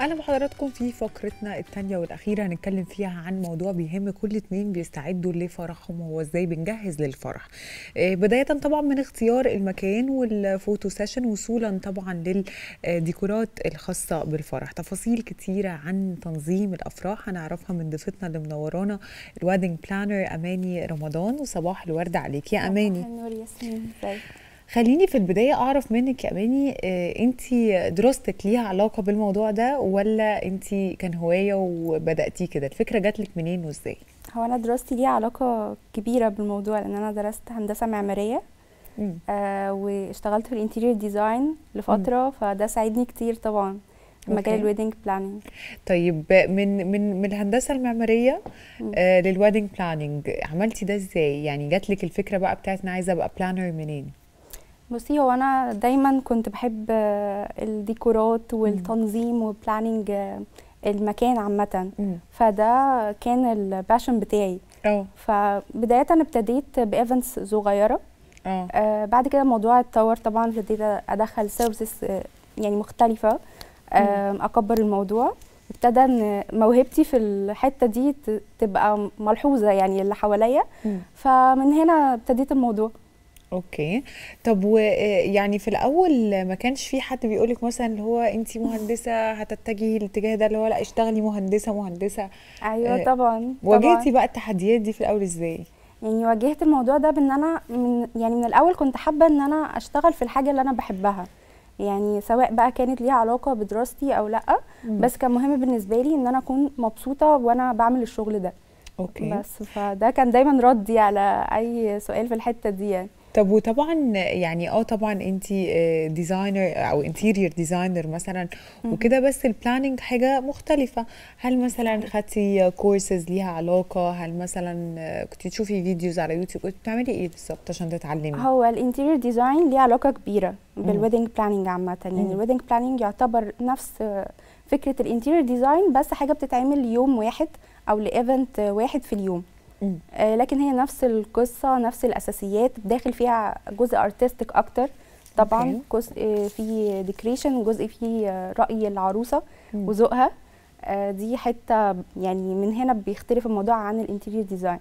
اهلا بحضراتكم في فقرتنا الثانيه والاخيره هنتكلم فيها عن موضوع بيهم كل اتنين بيستعدوا لفرحهم وهو ازاي بنجهز للفرح آه، بدايه طبعا من اختيار المكان والفوتو سيشن وصولا طبعا للديكورات الخاصه بالفرح تفاصيل كتيره عن تنظيم الافراح هنعرفها من ضيفتنا اللي منورانا الويدنج بلانر اماني رمضان وصباح الورد عليك يا اماني النور ياسمين ازيك خليني في البدايه اعرف منك يا اماني آه، انت دراستك ليها علاقه بالموضوع ده ولا انت كان هوايه وبداتيه كده الفكره جات لك منين وازاي هو انا دراستي ليها علاقه كبيره بالموضوع لان انا درست هندسه معماريه آه واشتغلت في الانتيريور ديزاين لفتره مم. فده ساعدني كتير طبعا في مجال الويدنج بلاننج طيب من من من الهندسه المعماريه آه للويدنج بلاننج عملتي ده ازاي يعني جات لك الفكره بقى بتاعت انا عايزه ابقى بلانر منين بصي هو انا دايما كنت بحب آه، الديكورات والتنظيم وبلاننج آه، المكان عامه فده كان الباشن بتاعي أوه. فبدايه ابتديت بايفنتس صغيره أوه. آه بعد كده الموضوع اتطور طبعا ابتديت ادخل سيرفيسز آه، يعني مختلفه آه اكبر الموضوع ابتدى ان موهبتي في الحته دي تبقى ملحوظه يعني اللي حواليا فمن هنا ابتديت الموضوع اوكي طب ويعني آه، في الاول ما كانش في حد بيقول لك مثلا اللي هو انت مهندسه هتتجهي الاتجاه ده اللي هو لا اشتغلي مهندسه مهندسه ايوه آه، طبعا واجهتي بقى التحديات دي في الاول ازاي يعني واجهت الموضوع ده بان انا من يعني من الاول كنت حابه ان انا اشتغل في الحاجه اللي انا بحبها يعني سواء بقى كانت ليها علاقه بدراستي او لا بس كان مهم بالنسبه لي ان انا اكون مبسوطه وانا بعمل الشغل ده اوكي بس فده كان دايما ردي على اي سؤال في الحته دي يعني طب وطبعا يعني اه طبعا انت ديزاينر آه، او انتيرير ديزاينر مثلا وكده بس البلاننج حاجه مختلفه هل مثلا خدتي كورسز ليها علاقه هل مثلا آه، كنت تشوفي فيديوز على يوتيوب كنت بتعملي ايه بالظبط عشان تتعلمي هو الانتيرير ديزاين ليه علاقه كبيره بالويدنج بلاننج عامه يعني الويدنج بلاننج يعتبر نفس فكره الانتيرير ديزاين بس حاجه بتتعمل يوم واحد او لايفنت واحد في اليوم آه، لكن هي نفس القصه نفس الاساسيات داخل فيها جزء ارتستيك اكتر طبعا آه، جزء فيه ديكريشن وجزء فيه آه، راي العروسه وذوقها آه، دي حته يعني من هنا بيختلف الموضوع عن الانتيريور ديزاين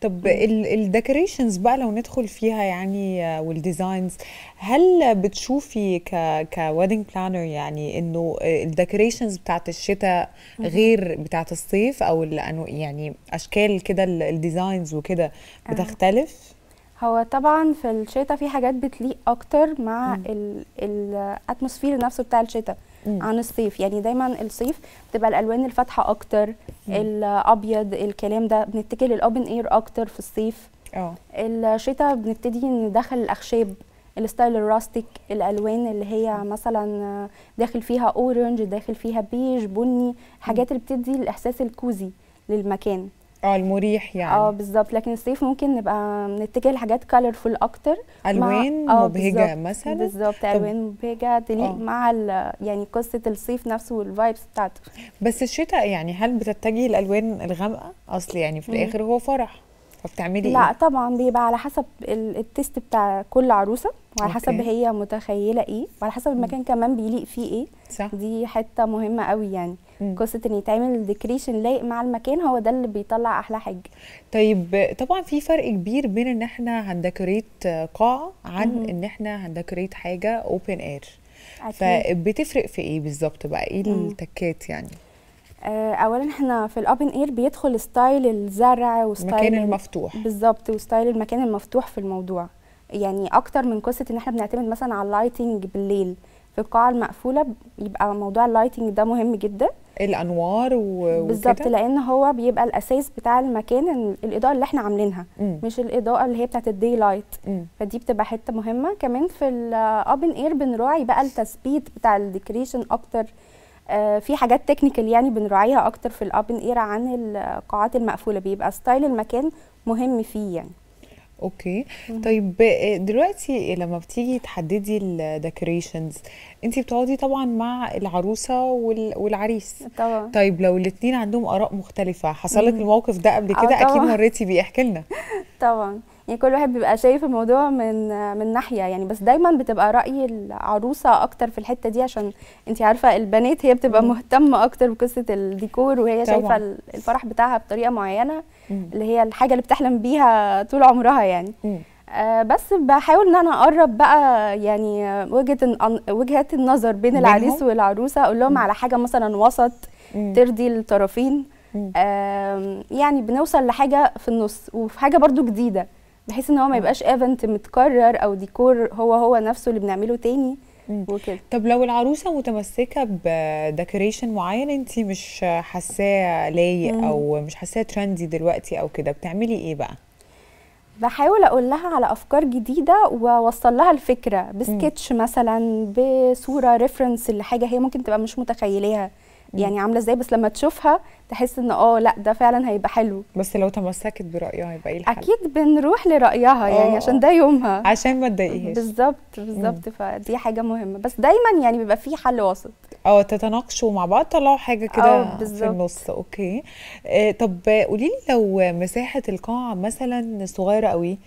طب الديكوريشنز بقى لو ندخل فيها يعني آه، والديزاينز هل بتشوفي ك كويدنج بلانر يعني انه آه، الديكوريشنز بتاعت الشتاء غير بتاعت الصيف او يعني اشكال كده الديزاينز وكده بتختلف هو طبعا في الشتاء في حاجات بتليق اكتر مع الاتموسفير نفسه بتاع الشتاء مم. عن الصيف يعني دايما الصيف بتبقى الالوان الفاتحه اكتر مم. الابيض الكلام ده بنتكل الاوبن اير اكتر في الصيف اه الشتاء بنبتدي ندخل الاخشاب الستايل الراستيك الالوان اللي هي مثلا داخل فيها اورنج داخل فيها بيج بني حاجات اللي بتدي الاحساس الكوزي للمكان اه المريح يعني اه بالظبط لكن الصيف ممكن نبقى نتجه لحاجات كالرفول اكتر الوان آه، مبهجه مثلا بالظبط الوان مبهجه تليق آه. مع يعني قصه الصيف نفسه والفايبس بتاعته بس الشتاء يعني هل بتتجهي للالوان الغامقه اصل يعني في الاخر هو فرح فبتعملي لا إيه؟ طبعا بيبقى على حسب التست بتاع كل عروسه وعلى حسب هي متخيله ايه وعلى حسب المكان كمان بيليق فيه ايه صح. دي حته مهمه قوي يعني قصه ان يتعمل ديكريشن لايق مع المكان هو ده اللي بيطلع احلى حاجه طيب طبعا في فرق كبير بين ان احنا هنديكوريت قاعه عن مم. ان احنا هنديكوريت حاجه اوبن اير فبتفرق في ايه بالظبط بقى ايه التكات يعني آه، اولا احنا في الاوبن اير بيدخل ستايل الزرع وستايل المكان المفتوح بالظبط وستايل المكان المفتوح في الموضوع يعني اكتر من قصه ان احنا بنعتمد مثلا على اللايتنج بالليل في القاعه المقفوله يبقى موضوع اللايتنج ده مهم جدا الانوار و... بالظبط لان هو بيبقى الاساس بتاع المكان الاضاءه اللي احنا عاملينها مم. مش الاضاءه اللي هي بتاعت الدي لايت فدي بتبقى حته مهمه كمان في الابن اير بنراعي بقى التثبيت بتاع الديكريشن اكتر آه في حاجات تكنيكال يعني بنراعيها اكتر في الابن اير عن القاعات المقفوله بيبقى ستايل المكان مهم فيه يعني اوكي طيب دلوقتي لما بتيجي تحددي الديكوريشنز انت بتقعدي طبعا مع العروسه والعريس طبعا طيب لو الاثنين عندهم اراء مختلفه حصل لك الموقف ده قبل آه، كده اكيد مريتي بيه احكي لنا طبعا يعني كل واحد بيبقى شايف الموضوع من من ناحيه يعني بس دايما بتبقى راي العروسه اكتر في الحته دي عشان انت عارفه البنات هي بتبقى مهتمه اكتر بقصه الديكور وهي طبعا. شايفه الفرح بتاعها بطريقه معينه مم. اللي هي الحاجه اللي بتحلم بيها طول عمرها يعني مم. آه، بس بحاول ان انا اقرب بقى يعني وجهه وجهات النظر بين العريس والعروسه اقول لهم على حاجه مثلا وسط مم. ترضي الطرفين يعني بنوصل لحاجه في النص وفي حاجه برضو جديده بحيث ان هو ما يبقاش ايفنت متكرر او ديكور هو هو نفسه اللي بنعمله تاني وكده طب لو العروسه متمسكه بديكوريشن معين انت مش حاساه لايق او مش حاساه ترندي دلوقتي او كده بتعملي ايه بقى بحاول اقول لها على افكار جديده واوصل لها الفكره بسكتش مثلا بصوره ريفرنس لحاجه هي ممكن تبقى مش متخيلاها يعني عامله ازاي بس لما تشوفها تحس ان اه لا ده فعلا هيبقى حلو بس لو تمسكت برايها هيبقى ايه الحل اكيد بنروح لرايها يعني آه. عشان ده يومها عشان ما تضايقيهاش بالظبط بالظبط فدي حاجه مهمه بس دايما يعني بيبقى في حل وسط اه تتناقشوا مع بعض طلعوا حاجه كده آه، في النص اوكي آه طب قولي لي لو مساحه القاعه مثلا صغيره قوي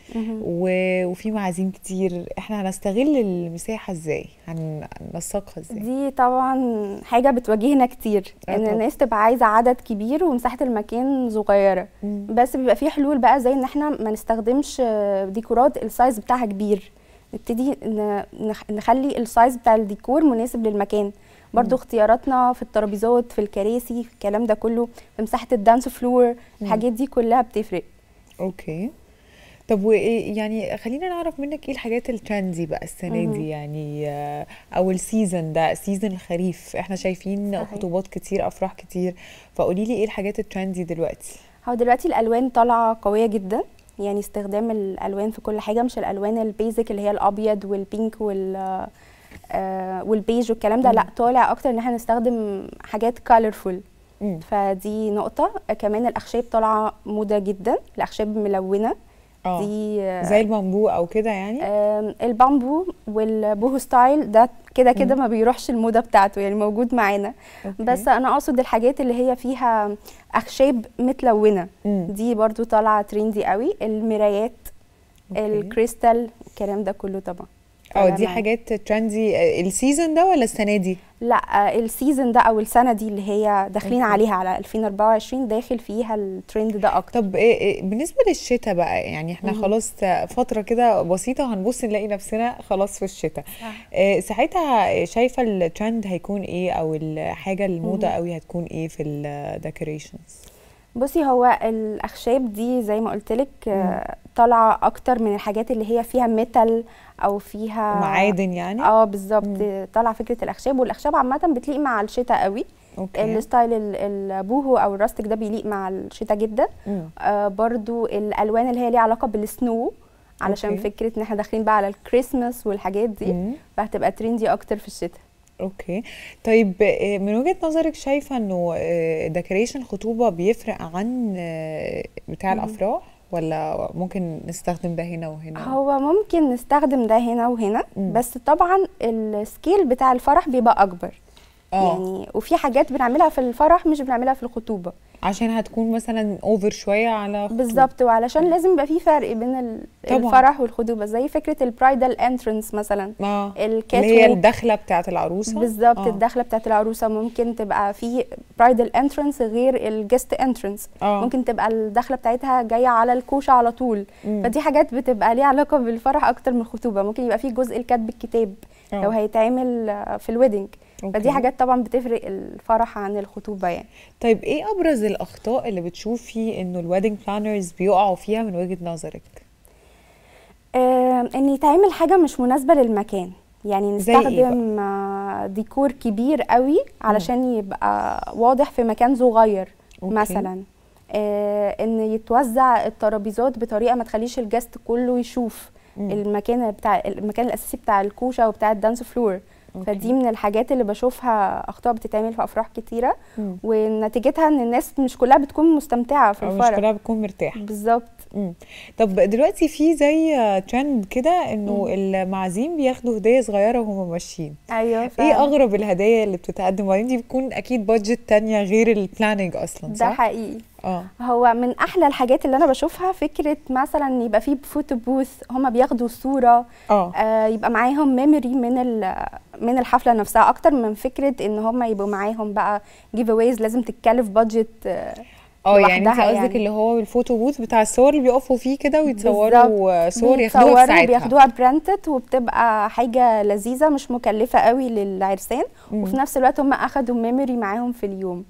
و... وفي معازيم كتير احنا هنستغل المساحه ازاي هننسقها ازاي دي طبعا حاجه بتواجهنا كتير كبير آه، ان يعني الناس تبقى عايزه عدد كبير ومساحه المكان صغيره مم. بس بيبقى في حلول بقى زي ان احنا ما نستخدمش ديكورات السايز بتاعها كبير نبتدي نخلي السايز بتاع الديكور مناسب للمكان برضو مم. اختياراتنا في الترابيزات في الكراسي في الكلام ده كله في مساحه الدانس فلور الحاجات دي كلها بتفرق اوكي طب وايه يعني خلينا نعرف منك ايه الحاجات الترندي بقى السنه دي يعني آه، او السيزون ده سيزون الخريف احنا شايفين صحيح. خطوبات كتير افراح كتير فقولي لي ايه الحاجات الترندي دلوقتي هو دلوقتي الالوان طالعه قويه جدا يعني استخدام الالوان في كل حاجه مش الالوان البيزك اللي هي الابيض والبينك وال آه، والبيج والكلام ده لا طالع اكتر ان احنا نستخدم حاجات كالرفول فدي نقطه كمان الاخشاب طالعه موضه جدا الاخشاب ملونه آه. دي آه، زي البامبو او كده يعني البامبو والبوهو ستايل ده كده كده ما بيروحش الموضه بتاعته يعني موجود معانا بس انا اقصد الحاجات اللي هي فيها اخشاب متلونه مم. دي برضو طالعه تريندي قوي المرايات الكريستال الكلام ده كله طبعا اه دي حاجات ترندي آه، السيزون ده ولا السنه دي؟ لا آه، السيزون ده او السنه دي اللي هي داخلين عليها على 2024 داخل فيها الترند ده اكتر طب إيه إيه بالنسبه للشتاء بقى يعني احنا مم. خلاص فتره كده بسيطه هنبص نلاقي نفسنا خلاص في الشتاء إيه ساعتها شايفه الترند هيكون ايه او الحاجه الموضه قوي هتكون ايه في الديكوريشنز بصي هو الاخشاب دي زي ما قلت لك آه، طالعه اكتر من الحاجات اللي هي فيها ميتال او فيها معادن يعني اه بالظبط طالعه فكره الاخشاب والاخشاب عامه بتليق مع الشتاء قوي أوكي. الستايل البوهو او الراستك ده بيليق مع الشتاء جدا آه برضو الالوان اللي هي ليها علاقه بالسنو علشان أوكي. فكره ان احنا داخلين بقى على الكريسماس والحاجات دي مم. فهتبقى ترندي اكتر في الشتاء اوكي طيب آه، من وجهة نظرك شايفة انه ديكوريشن آه، خطوبة بيفرق عن آه، بتاع الافراح ولا ممكن نستخدم ده هنا وهنا هو ممكن نستخدم ده هنا وهنا بس طبعا السكيل بتاع الفرح بيبقى اكبر آه. يعني وفي حاجات بنعملها في الفرح مش بنعملها في الخطوبه عشان هتكون مثلا اوفر شويه على بالظبط وعلشان أيوة. لازم يبقى في فرق بين الفرح والخطوبه زي فكره البرايدال انترنس مثلا اه الكات اللي هي الدخله بتاعه العروسه بالظبط آه. الدخله بتاعه العروسه ممكن تبقى في برايدال انترنس غير الجست انترنس آه. ممكن تبقى الدخله بتاعتها جايه على الكوشه على طول م. فدي حاجات بتبقى ليها علاقه بالفرح اكتر من الخطوبه ممكن يبقى في جزء الكاتب الكتاب آه. لو هيتعمل في الويدنج أوكي. فدي حاجات طبعا بتفرق الفرح عن الخطوبه يعني طيب ايه ابرز الاخطاء اللي بتشوفي انه الويدنج بلانرز بيقعوا فيها من وجهه نظرك آه ان يتعمل حاجه مش مناسبه للمكان يعني نستخدم إيه ديكور كبير قوي علشان مم. يبقى واضح في مكان صغير أوكي. مثلا آه ان يتوزع الترابيزات بطريقه ما تخليش الجست كله يشوف مم. المكان بتاع المكان الاساسي بتاع الكوشه وبتاع الدانس فلور أوكي. فدي من الحاجات اللي بشوفها اخطاء بتتعمل في افراح كتيره ونتيجتها ان الناس مش كلها بتكون مستمتعه في الفرح مش كلها بتكون مرتاحه بالظبط طب دلوقتي في زي ترند كده انه المعازيم بياخدوا هديه صغيره وهم ماشيين ايوه إيه فعلا. ايه اغرب الهدايا اللي بتتقدم وبعدين دي بتكون اكيد بادجت تانية غير البلاننج اصلا صح؟ ده حقيقي اه هو من احلى الحاجات اللي انا بشوفها فكره مثلا يبقى في فوتو بوث هما بياخدوا صوره آه. آه يبقى معاهم ميموري من من الحفله نفسها اكتر من فكره ان هم يبقوا معاهم بقى جيف اويز لازم تتكلف بادجت آه،, اه يعني انت قصدك يعني. اللي هو الفوتو بوث بتاع الصور اللي بيقفوا فيه كده ويتصوروا آه، صور ياخدوها في ساعتها بياخدوها برنتد وبتبقى حاجه لذيذه مش مكلفه قوي للعرسان وفي نفس الوقت هم اخدوا ميموري معاهم في اليوم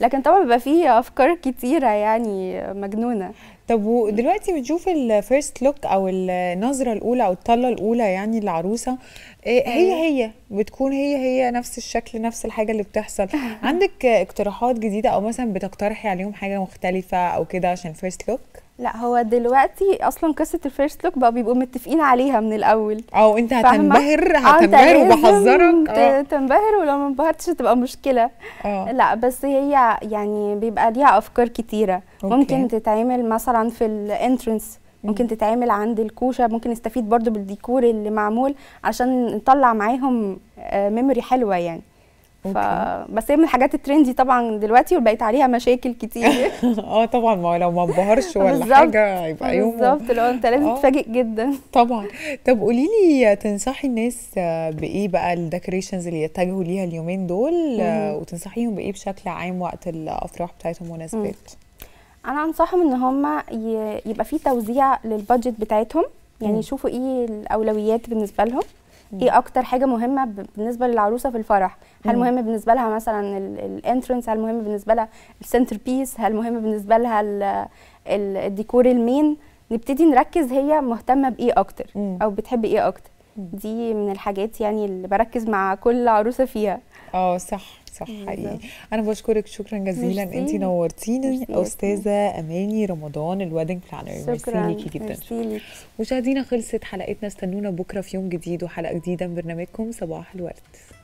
لكن طبعا بيبقى فيه افكار كتيره يعني مجنونه طب ودلوقتي بتشوف الفيرست لوك او النظره الاولى او الطله الاولى يعني العروسه إيه، هي هي بتكون هي هي نفس الشكل نفس الحاجه اللي بتحصل عندك اقتراحات جديده او مثلا بتقترحي عليهم حاجه مختلفه او كده عشان فيرست لوك لا هو دلوقتي اصلا قصه الفيرست لوك بقى بيبقوا متفقين عليها من الاول او انت هتنبهر آه، هتنبهر وبحذرك اه تنبهر ولو ما انبهرتش هتبقى مشكله أوه. لا بس هي يعني بيبقى ليها افكار كتيره أوكي. ممكن تتعمل مثلا في الانترنس ممكن تتعمل عند الكوشه ممكن نستفيد برضو بالديكور اللي معمول عشان نطلع معاهم ميموري آه، حلوه يعني ف... بس هي من الحاجات الترندي طبعا دلوقتي وبقيت عليها مشاكل كتير اه طبعا ما لو ما انبهرش ولا حاجه يبقى يوم بالظبط لو انت لازم تتفاجئ آه. جدا طبعا طب قولي لي تنصحي الناس بايه بقى الديكوريشنز اللي يتجهوا ليها اليومين دول وتنصحيهم بايه بشكل عام وقت الافراح بتاعتهم مناسبات انا انصحهم ان هم يبقى في توزيع للبادجت بتاعتهم يعني يشوفوا ايه الاولويات بالنسبه لهم ايه اكتر حاجه مهمه بالنسبه للعروسه في الفرح هل مهم بالنسبه لها مثلا الانترنس هل مهم بالنسبه لها السنتر بيس هل مهم بالنسبه لها الديكور المين نبتدي نركز هي مهتمه بايه اكتر او بتحب ايه اكتر دي من الحاجات يعني اللي بركز مع كل عروسه فيها اه صح صح حقيقي انا بشكرك شكرا جزيلا انت نورتيني استاذه اماني رمضان الويدنج بلانر شكرا ليكي جدا مشاهدينا خلصت حلقتنا استنونا بكره في يوم جديد وحلقه جديده من برنامجكم صباح الورد